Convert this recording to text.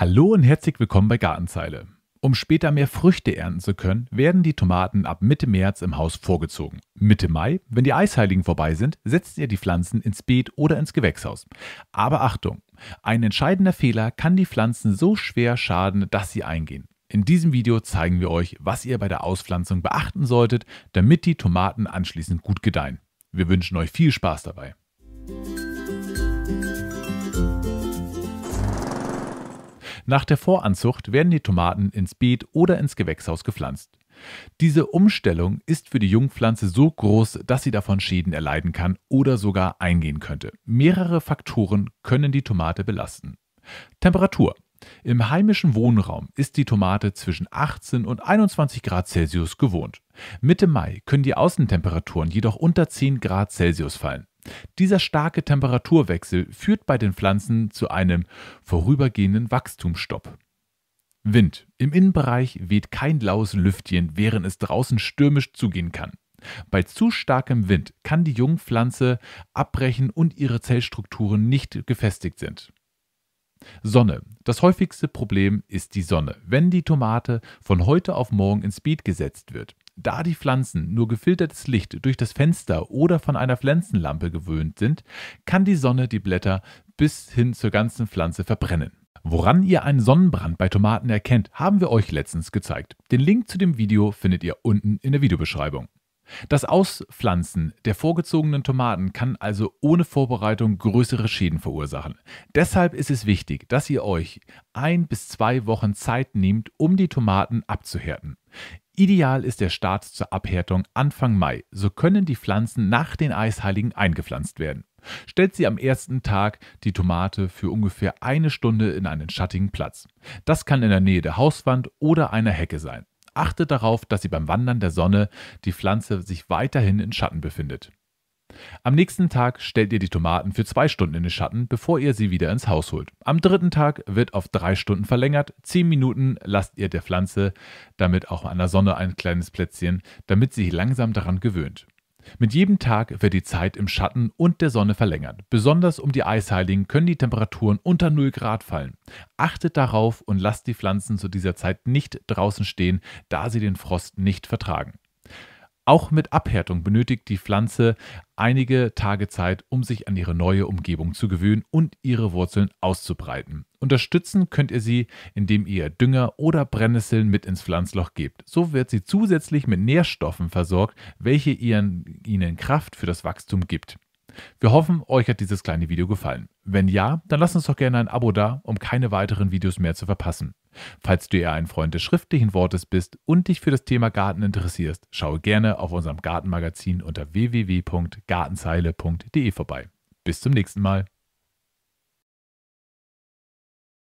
Hallo und herzlich willkommen bei Gartenzeile. Um später mehr Früchte ernten zu können, werden die Tomaten ab Mitte März im Haus vorgezogen. Mitte Mai, wenn die Eisheiligen vorbei sind, setzt ihr die Pflanzen ins Beet oder ins Gewächshaus. Aber Achtung, ein entscheidender Fehler kann die Pflanzen so schwer schaden, dass sie eingehen. In diesem Video zeigen wir euch, was ihr bei der Auspflanzung beachten solltet, damit die Tomaten anschließend gut gedeihen. Wir wünschen euch viel Spaß dabei. Nach der Voranzucht werden die Tomaten ins Beet oder ins Gewächshaus gepflanzt. Diese Umstellung ist für die Jungpflanze so groß, dass sie davon Schäden erleiden kann oder sogar eingehen könnte. Mehrere Faktoren können die Tomate belasten. Temperatur. Im heimischen Wohnraum ist die Tomate zwischen 18 und 21 Grad Celsius gewohnt. Mitte Mai können die Außentemperaturen jedoch unter 10 Grad Celsius fallen. Dieser starke Temperaturwechsel führt bei den Pflanzen zu einem vorübergehenden Wachstumsstopp. Wind. Im Innenbereich weht kein laues Lüftchen, während es draußen stürmisch zugehen kann. Bei zu starkem Wind kann die Jungpflanze abbrechen und ihre Zellstrukturen nicht gefestigt sind. Sonne. Das häufigste Problem ist die Sonne, wenn die Tomate von heute auf morgen ins Beet gesetzt wird. Da die Pflanzen nur gefiltertes Licht durch das Fenster oder von einer Pflanzenlampe gewöhnt sind, kann die Sonne die Blätter bis hin zur ganzen Pflanze verbrennen. Woran ihr einen Sonnenbrand bei Tomaten erkennt, haben wir euch letztens gezeigt. Den Link zu dem Video findet ihr unten in der Videobeschreibung. Das Auspflanzen der vorgezogenen Tomaten kann also ohne Vorbereitung größere Schäden verursachen. Deshalb ist es wichtig, dass ihr euch ein bis zwei Wochen Zeit nehmt, um die Tomaten abzuhärten. Ideal ist der Start zur Abhärtung Anfang Mai. So können die Pflanzen nach den Eisheiligen eingepflanzt werden. Stellt sie am ersten Tag die Tomate für ungefähr eine Stunde in einen schattigen Platz. Das kann in der Nähe der Hauswand oder einer Hecke sein. Achtet darauf, dass Sie beim Wandern der Sonne die Pflanze sich weiterhin in Schatten befindet. Am nächsten Tag stellt ihr die Tomaten für zwei Stunden in den Schatten, bevor ihr sie wieder ins Haus holt. Am dritten Tag wird auf drei Stunden verlängert. Zehn Minuten lasst ihr der Pflanze damit auch an der Sonne ein kleines Plätzchen, damit sie langsam daran gewöhnt. Mit jedem Tag wird die Zeit im Schatten und der Sonne verlängert. Besonders um die Eisheiligen können die Temperaturen unter 0 Grad fallen. Achtet darauf und lasst die Pflanzen zu dieser Zeit nicht draußen stehen, da sie den Frost nicht vertragen. Auch mit Abhärtung benötigt die Pflanze einige Tage Zeit, um sich an ihre neue Umgebung zu gewöhnen und ihre Wurzeln auszubreiten. Unterstützen könnt ihr sie, indem ihr Dünger oder Brennnesseln mit ins Pflanzloch gebt. So wird sie zusätzlich mit Nährstoffen versorgt, welche ihren, ihnen Kraft für das Wachstum gibt. Wir hoffen, euch hat dieses kleine Video gefallen. Wenn ja, dann lasst uns doch gerne ein Abo da, um keine weiteren Videos mehr zu verpassen. Falls du eher ein Freund des schriftlichen Wortes bist und dich für das Thema Garten interessierst, schaue gerne auf unserem Gartenmagazin unter www.gartenzeile.de vorbei. Bis zum nächsten Mal.